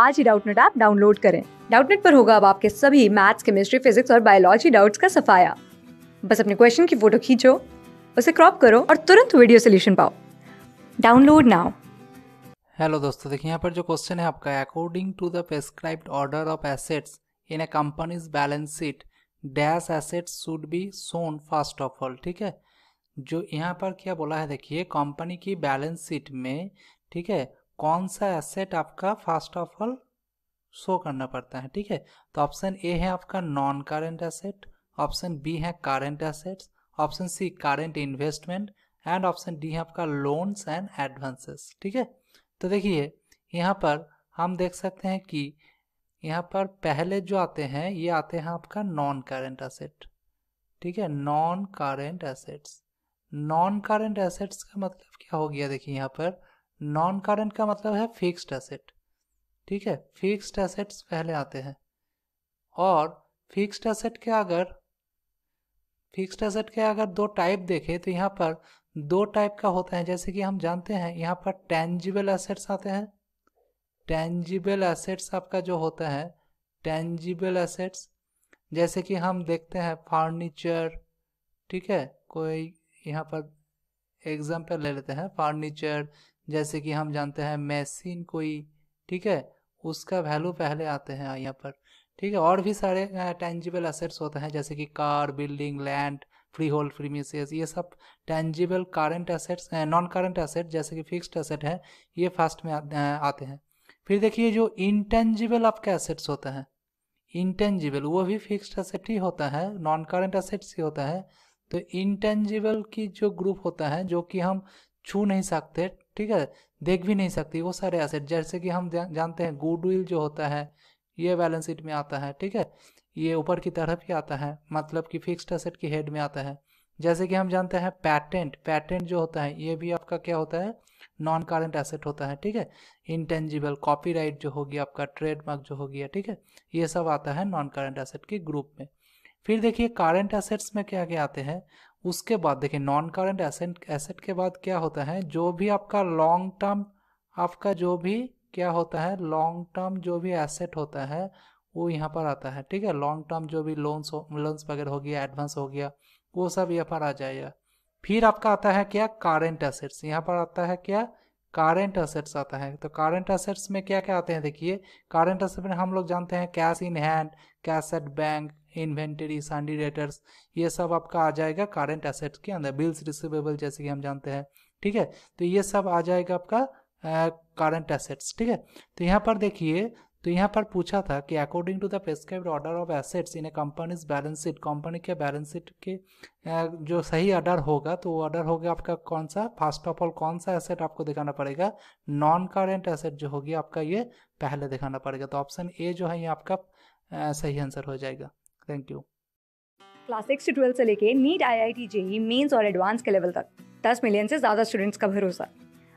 आज ही Doubtnut app download करें डाउटनेट पर होगा अब आपके सभी मैथ्स केमिस्ट्री फिजिक्स और बायोलॉजी डाउट्स का सफाया बस अपने क्वेश्चन की फोटो खींचो उसे क्रॉप करो और तुरंत वीडियो सोल्यूशन पाओ डाउनलोड नाउ हेलो दोस्तों देखिए यहाँ पर जो क्वेश्चन है आपका according to the prescribe order of assets in a company's balance sheet dash assets should be shown first of all ठीक है जो यहाँ पर क्या बोला है देखिए कंपनी की बैलेंस शीट में ठीक है कौन सा एसेट आपका फर्स्ट ऑफ ऑल शो करना पड़ता है ठीक है तो ऑप्शन ए है आपका non current asset option B है current assets option C current investment and option D है आपका लोन्स एंड एडवांसेस ठीक है तो देखिए यहाँ पर हम देख सकते हैं कि यहाँ पर पहले जो आते हैं ये आते हैं आपका नॉन करेंट एसेट ठीक है non current assets non current assets का मतलब क्या हो गया देखिए यहाँ पर नॉन करेंट का मतलब है फिक्स्ड एसेट ठीक है फिक्स्ड एसेट्स पहले आते हैं और फिक्स्ड एसेट के अगर फिक्स्ड एसेट के अगर दो टाइप देखें तो यहाँ पर दो टाइप का होता है जैसे कि हम जानते हैं यहाँ पर टेंजिबल एसेट्स आते हैं टेंजिबल एसेट्स आपका जो होता है टेंजिबल एसेट्स जैसे कि हम देखते हैं फर्नीचर ठीक है कोई यहाँ पर एग्जाम्पल ले लेते हैं फर्नीचर जैसे कि हम जानते हैं मैसिन कोई ठीक है उसका वैल्यू पहले आते हैं यहाँ पर ठीक है और भी सारे टेंजिबल असेट्स होते हैं जैसे कि car building land freehold premises ये सब tangible current assets non current asset जैसे कि फिक्स्ड असेट है ये फर्स्ट में आते हैं फिर देखिए जो इंटेंजिबल आपके असेट्स होते हैं इंटेंजिबल वो भी फिक्स्ड असेट ही होता है नॉन करंट असेट्स ही होता है तो इंटेंजिबल की जो ग्रुप होता है जो कि हम छू नहीं सकते ठीक है देख भी नहीं सकती वो सारे एसेट जैसे कि हम जानते हैं गुडविल जो होता है ये बैलेंस शीट में आता है ठीक है ये ऊपर की तरफ ही आता है मतलब कि फिक्स्ड एसेट की हेड में आता है जैसे कि हम जानते हैं पैटेंट पैटेंट जो होता है ये भी आपका क्या होता है नॉन करेंट एसेट होता है ठीक है इंटेंजिबल कॉपीराइट जो होगी आपका ट्रेडमार्क जो हो गया ठीक है ये सब आता है नॉन करेंट एसेट के ग्रुप में फिर देखिए करंट एसेट्स में क्या क्या आते हैं उसके बाद देखिए नॉन करेंट एसेट एसेट के बाद क्या होता है जो भी आपका लॉन्ग टर्म आपका जो भी क्या होता है लॉन्ग टर्म जो भी एसेट होता है वो यहाँ पर आता है ठीक है लॉन्ग टर्म जो भी लोन्स लोन्स वगैरह हो गया एडवांस हो गया वो सब यहाँ पर आ जाएगा फिर आपका आता है क्या करेंट एसेट्स यहाँ पर आता है क्या कारेंट असेट्स आता है तो कारंट असेट्स में क्या क्या आते हैं देखिए कारंट असेट में हम लोग जानते हैं cash in hand cash at bank inventory sundry debtors ये सब आपका आ जाएगा कारंट असेट्स के अंदर बिल्स रिसिवेबल जैसे कि हम जानते हैं ठीक है तो ये सब आ जाएगा आपका करंट एसेट्स ठीक है तो यहाँ पर देखिए तो यहाँ पर पूछा था कि according to the prescribe order of assets in a company's balance sheet company के बैलेंस शीट के जो सही ऑर्डर होगा तो वो ऑर्डर होगा आपका कौन सा फर्स्ट ऑफ ऑल कौन सा एसेट आपको दिखाना पड़ेगा नॉन करेंट एसेट जो होगी आपका ये पहले दिखाना पड़ेगा तो ऑप्शन ए जो है ये आपका सही आंसर हो जाएगा थैंक यू क्लास सिक्स से ट्वेल्व से लेके NEET I I T JEE mains और एडवांस के लेवल तक दस मिलियन से ज़्यादा स्टूडेंट्स का भरोसा